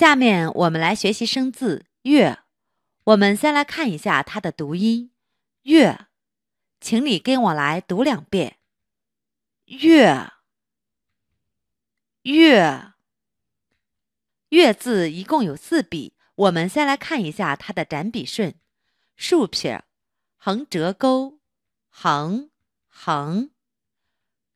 下面我们来学习生字“月”。我们先来看一下它的读音，“月”。请你跟我来读两遍，“月”、“月”。“月”字一共有四笔，我们先来看一下它的展笔顺：竖撇、横折钩、横、横。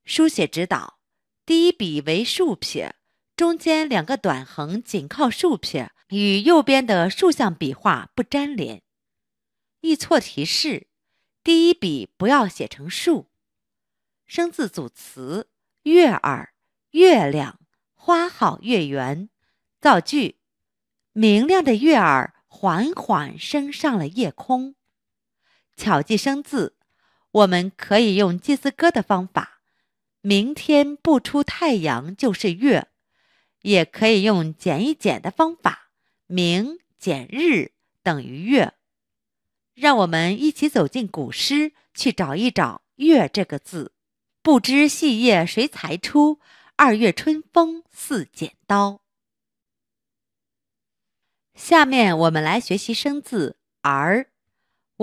书写指导：第一笔为竖撇。中间两个短横紧靠竖撇，与右边的竖向笔画不粘连。易错提示：第一笔不要写成竖。生字组词：月儿、月亮、花好月圆。造句：明亮的月儿缓缓升上了夜空。巧记生字，我们可以用“记字歌”的方法：明天不出太阳就是月。也可以用减一减的方法，明减日等于月。让我们一起走进古诗，去找一找“月”这个字。不知细叶谁裁出，二月春风似剪刀。下面我们来学习生字“儿”。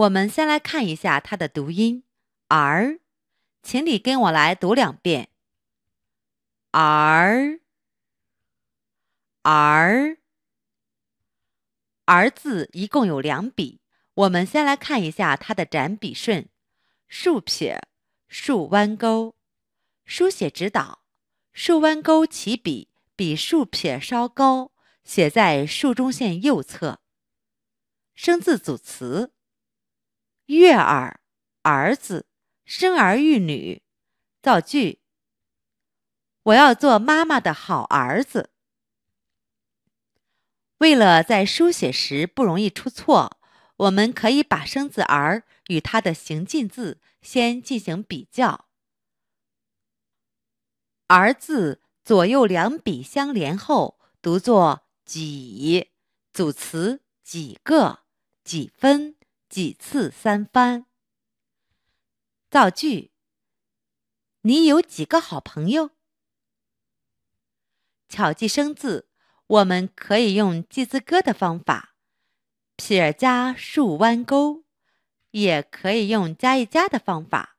我们先来看一下它的读音“儿”，请你跟我来读两遍“儿”。儿，儿子一共有两笔。我们先来看一下它的展笔顺：竖撇、竖弯钩。书写指导：竖弯钩起笔比竖撇稍高，写在竖中线右侧。生字组词：月儿、儿子、生儿育女。造句：我要做妈妈的好儿子。为了在书写时不容易出错，我们可以把生字“儿”与它的形近字先进行比较。“儿”字左右两笔相连后读作“几”，组词：几个、几分、几次、三番。造句：你有几个好朋友？巧记生字。我们可以用记字歌的方法，撇加竖弯钩，也可以用加一加的方法，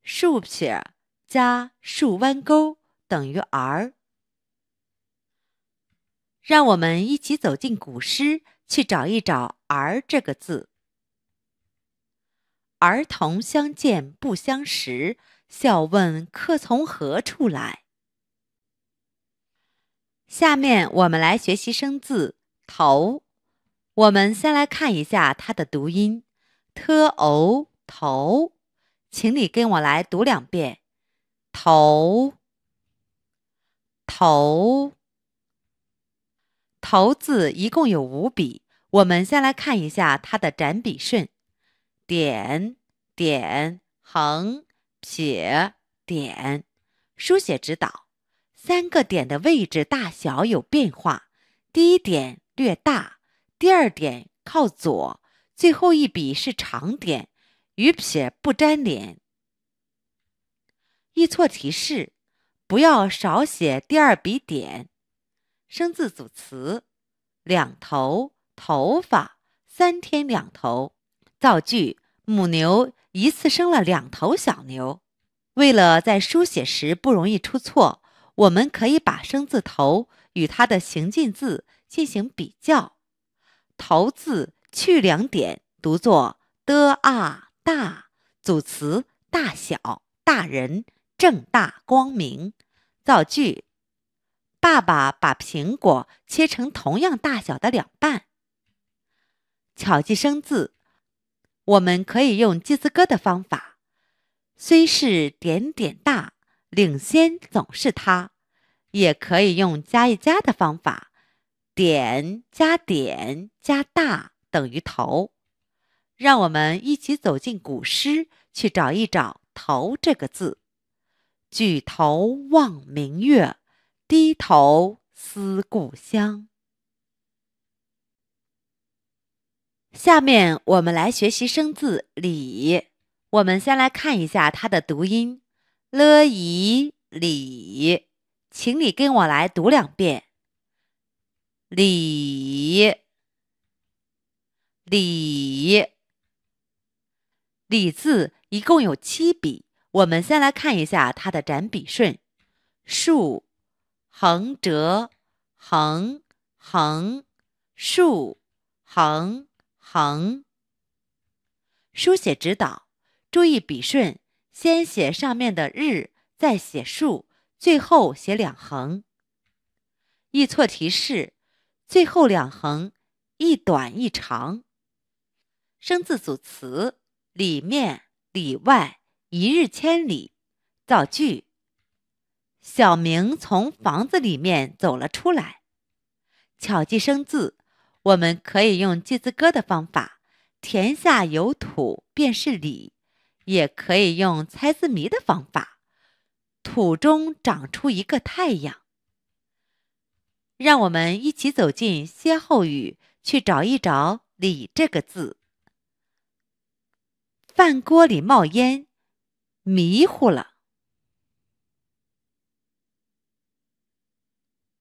竖撇加竖弯钩等于儿。让我们一起走进古诗，去找一找儿这个字。儿童相见不相识，笑问客从何处来。下面我们来学习生字“头”。我们先来看一下它的读音：t o 头。请你跟我来读两遍：头，头。头字一共有五笔。我们先来看一下它的展笔顺：点、点、横、撇、点。书写指导。三个点的位置大小有变化，第一点略大，第二点靠左，最后一笔是长点，与撇不粘连。易错提示：不要少写第二笔点。生字组词：两头头发，三天两头。造句：母牛一次生了两头小牛。为了在书写时不容易出错。我们可以把生字头与它的形近字进行比较。头字去两点，读作 d a 大，组词大小、大人、正大光明。造句：爸爸把苹果切成同样大小的两半。巧记生字，我们可以用记字歌的方法。虽是点点大。领先总是他。也可以用加一加的方法，点加点加大等于头。让我们一起走进古诗，去找一找“头”这个字。举头望明月，低头思故乡。下面我们来学习生字“李”，我们先来看一下它的读音。l i 李，请你跟我来读两遍。李，李，李字一共有七笔。我们先来看一下它的展笔顺：竖、横折、横、横、竖、横、横。书写指导，注意笔顺。先写上面的日，再写竖，最后写两横。易错提示：最后两横一短一长。生字组词：里面、里外、一日千里。造句：小明从房子里面走了出来。巧记生字，我们可以用记字歌的方法：田下有土便是里。也可以用猜字谜的方法，土中长出一个太阳。让我们一起走进歇后语，去找一找“里”这个字。饭锅里冒烟，迷糊了。